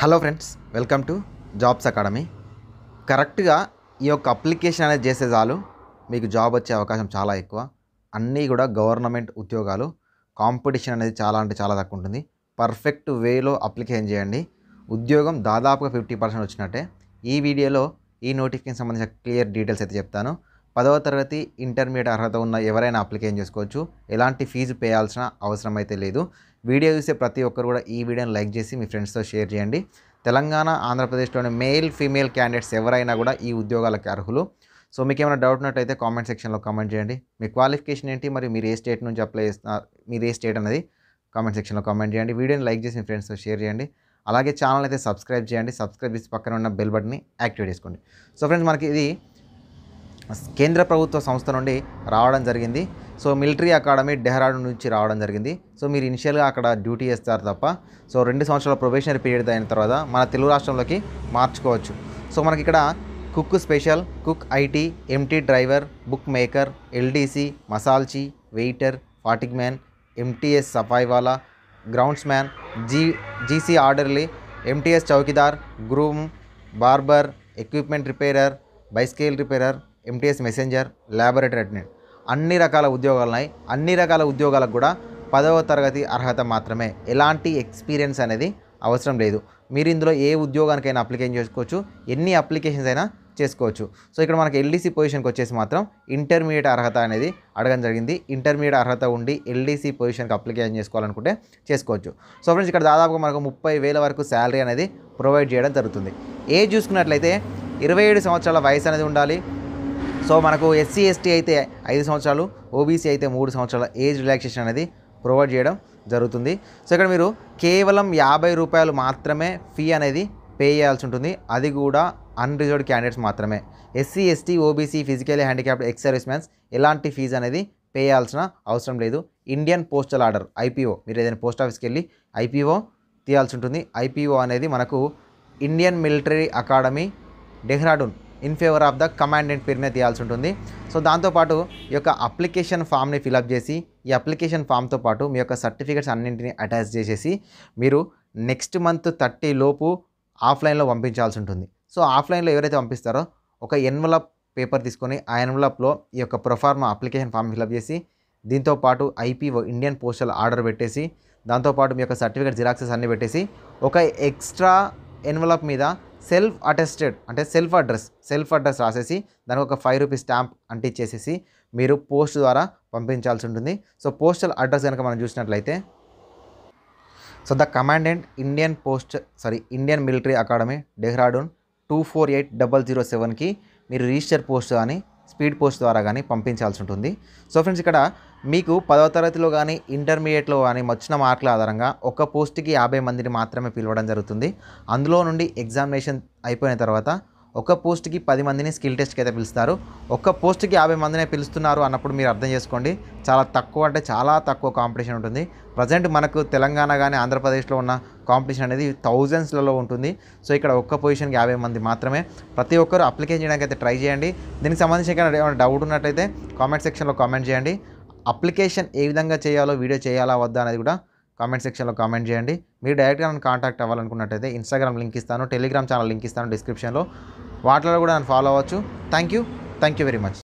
hello friends welcome to jobs academy కరెక్ట్గా ఈ యొక్క అప్లికేషన్ అనేది చేసే చాలు మీకు జాబ్ వచ్చే అవకాశం చాలా ఎక్కువ అన్నీ కూడా గవర్నమెంట్ ఉద్యోగాలు కాంపిటీషన్ అనేది చాలా అంటే చాలా తక్కువ ఉంటుంది పర్ఫెక్ట్ వేలో అప్లికేషన్ చేయండి ఉద్యోగం దాదాపుగా ఫిఫ్టీ పర్సెంట్ వచ్చినట్టే ఈ వీడియోలో ఈ నోటిఫికేషన్ సంబంధించిన క్లియర్ డీటెయిల్స్ అయితే చెప్తాను పదవ తరగతి ఇంటర్మీడియట్ అర్హత ఉన్న ఎవరైనా అప్లికేషన్ చేసుకోవచ్చు ఎలాంటి ఫీజు పేయాల్సిన అవసరం అయితే లేదు వీడియో చూసే ప్రతి ఒక్కరు కూడా ఈ వీడియోని లైక్ చేసి మీ ఫ్రెండ్స్తో షేర్ చేయండి తెలంగాణ ఆంధ్రప్రదేశ్లోని మేల్ ఫీమేల్ క్యాండిడేట్స్ ఎవరైనా కూడా ఈ ఉద్యోగాలకు అర్హులు సో మీకు ఏమైనా డౌట్ ఉన్నట్టయితే కామెంట్ సెక్షన్లో కామెంట్ చేయండి మీ క్వాలిఫికేషన్ ఏంటి మరి మీరు ఏ స్టేట్ నుంచి అప్లై చేస్తున్నారు మీరు ఏ స్టేట్ అనేది కామెంట్ సెక్షన్లో కామెంట్ చేయండి వీడియోని లైక్ చేసి మీ ఫ్రెండ్స్తో షేర్ చేయండి అలాగే ఛానల్ అయితే సబ్స్క్రైబ్ చేయండి సబ్స్క్రైబ్ చేసి పక్కన ఉన్న బెల్ బటన్ని యాక్టివేట్ చేసుకోండి సో ఫ్రెండ్స్ మనకి ఇది కేంద్ర ప్రభుత్వ సంస్థ నుండి రావడం జరిగింది సో మిలిటరీ అకాడమీ డెహ్రాడూన్ నుంచి రావడం జరిగింది సో మీరు ఇనిషియల్గా అక్కడ డ్యూటీ చేస్తారు తప్ప సో రెండు సంవత్సరాల ప్రొబేషనరీ పీరియడ్ అయిన తర్వాత మన తెలుగు రాష్ట్రంలోకి మార్చుకోవచ్చు సో మనకి ఇక్కడ cook special cook IT MT driver book maker LDC మసాల్చి వెయిటర్ ఫాటిక్ మ్యాన్ ఎంటీఎస్ సఫాయివాలా grounds man G GC orderly MTS చౌకీదార్ groom barber equipment repairer bicycle repairer MTS messenger laboratory attendant అన్ని రకాల ఉద్యోగాలు ఉన్నాయి అన్ని రకాల ఉద్యోగాలకు కూడా పదవ తరగతి అర్హత మాత్రమే ఎలాంటి ఎక్స్పీరియన్స్ అనేది అవసరం లేదు మీరు ఇందులో ఏ ఉద్యోగానికైనా అప్లికేషన్ చేసుకోవచ్చు ఎన్ని అప్లికేషన్స్ అయినా చేసుకోవచ్చు సో ఇక్కడ మనకి ఎల్డీసీ పొజిషన్కి వచ్చేసి మాత్రం ఇంటర్మీడియట్ అర్హత అనేది అడగడం జరిగింది ఇంటర్మీడియట్ అర్హత ఉండి ఎల్డీసీ పొజిషన్కి అప్లికేషన్ చేసుకోవాలనుకుంటే చేసుకోవచ్చు సో ఫ్రెండ్స్ ఇక్కడ దాదాపుగా మనకు ముప్పై వేల వరకు శాలరీ అనేది ప్రొవైడ్ చేయడం జరుగుతుంది ఏజ్ చూసుకున్నట్లయితే ఇరవై ఏడు సంవత్సరాల వయసు అనేది ఉండాలి సో మనకు ఎస్సీ ఎస్టీ అయితే ఐదు సంవత్సరాలు ఓబీసీ అయితే మూడు సంవత్సరాల ఏజ్ రిలాక్సేషన్ అనేది ప్రొవైడ్ చేయడం జరుగుతుంది సో ఇక్కడ మీరు కేవలం యాభై రూపాయలు మాత్రమే ఫీ అనేది పే చేయాల్సి ఉంటుంది అది కూడా అన్రిజర్వ్డ్ క్యాండిడేట్స్ మాత్రమే SC ST OBC physical handicapped ex service mans ఎలాంటి ఫీజు అనేది పే చేయాల్సిన అవసరం లేదు ఇండియన్ పోస్టల్ ఆర్డర్ ఐపీఓ మీరు ఏదైనా పోస్ట్ ఆఫీస్కి వెళ్ళి ఐపీఓ తీయాల్సి ఉంటుంది ఐపీఓ అనేది మనకు Indian military academy Dehradun in favour of the commandant పేరు మీద తీయాల్సి ఉంటుంది సో దాంతోపాటు ఈ యొక్క అప్లికేషన్ ఫామ్ని ఫిలప్ చేసి ఈ అప్లికేషన్ ఫామ్తో పాటు మీ యొక్క సర్టిఫికేట్స్ అన్నింటినీ అటాచ్ చేసేసి మీరు నెక్స్ట్ మంత్ థర్టీ లోపు ఆఫ్లైన్లో పంపించాల్సి ఉంటుంది సో ఆఫ్లైన్లో ఎవరైతే పంపిస్తారో ఒక ఎన్వలప్ పేపర్ తీసుకొని ఆ ఎన్వలప్లో ఈ యొక్క ప్రొఫార్మ అప్లికేషన్ ఫామ్ ఫిలప్ చేసి దీంతోపాటు ఐపీ ఇండియన్ పోస్టల్ ఆర్డర్ పెట్టేసి దాంతోపాటు మీ యొక్క సర్టిఫికేట్ జిరాక్సెస్ అన్నీ పెట్టేసి ఒక ఎక్స్ట్రా ఎన్వలప్ మీద సెల్ఫ్ అటెస్టెడ్ అంటే సెల్ఫ్ అడ్రస్ సెల్ఫ్ అడ్రస్ రాసేసి దానికి ఒక ఫైవ్ రూపీస్ స్టాంప్ అంటించేసేసి మీరు పోస్ట్ ద్వారా పంపించాల్సి ఉంటుంది సో పోస్టల్ అడ్రస్ కనుక మనం చూసినట్లయితే so the commandant Indian post sorry Indian military academy Dehradun two four eight double zero సెవెన్కి మీరు రిజిస్టర్ పోస్ట్ అని స్పీడ్ పోస్ట్ ద్వారా కానీ పంపించాల్సి ఉంటుంది సో ఫ్రెండ్స్ ఇక్కడ మీకు పదవ తరగతిలో కానీ ఇంటర్మీడియట్లో కానీ వచ్చిన మార్కుల ఆధారంగా ఒక పోస్ట్కి యాభై మందిని మాత్రమే పిలవడం జరుగుతుంది అందులో నుండి ఎగ్జామినేషన్ అయిపోయిన తర్వాత ఒక పోస్ట్కి పది మందిని స్కిల్ టెస్ట్కి అయితే పిలుస్తారు ఒక్క పోస్ట్కి యాభై మందినే పిలుస్తున్నారు అన్నప్పుడు మీరు అర్థం చేసుకోండి చాలా తక్కువ అంటే చాలా తక్కువ కాంపిటీషన్ ఉంటుంది ప్రజెంట్ మనకు తెలంగాణ కానీ ఆంధ్రప్రదేశ్లో ఉన్న కాంపిటీషన్ అనేది థౌజండ్స్లలో ఉంటుంది సో ఇక్కడ ఒక్క పొజిషన్కి యాభై మంది మాత్రమే ప్రతి ఒక్కరు అప్లికేషన్ చేయడానికి అయితే ట్రై చేయండి దీనికి సంబంధించి ఏమైనా డౌట్ ఉన్నట్టయితే కామెంట్ సెక్షన్లో కామెంట్ చేయండి అప్లికేషన్ ఏ విధంగా చేయాలో వీడియో చేయాలా వద్దా అనేది కూడా కామెంట్ సెక్షన్లో కామెంట్ చేయండి మీరు డైరెక్ట్గా నన్ను కాంటాక్ట్ అవ్వాలనుకున్నట్టయితే ఇన్స్టాగ్రామ్ లింక్ ఇస్తాను టెలిగ్రామ్ ఛానల్ లింక్ ఇస్తాను డిస్క్రిప్షన్లో వాటిలో కూడా నన్ను ఫాలో అవ్వచ్చు thank you thank you very much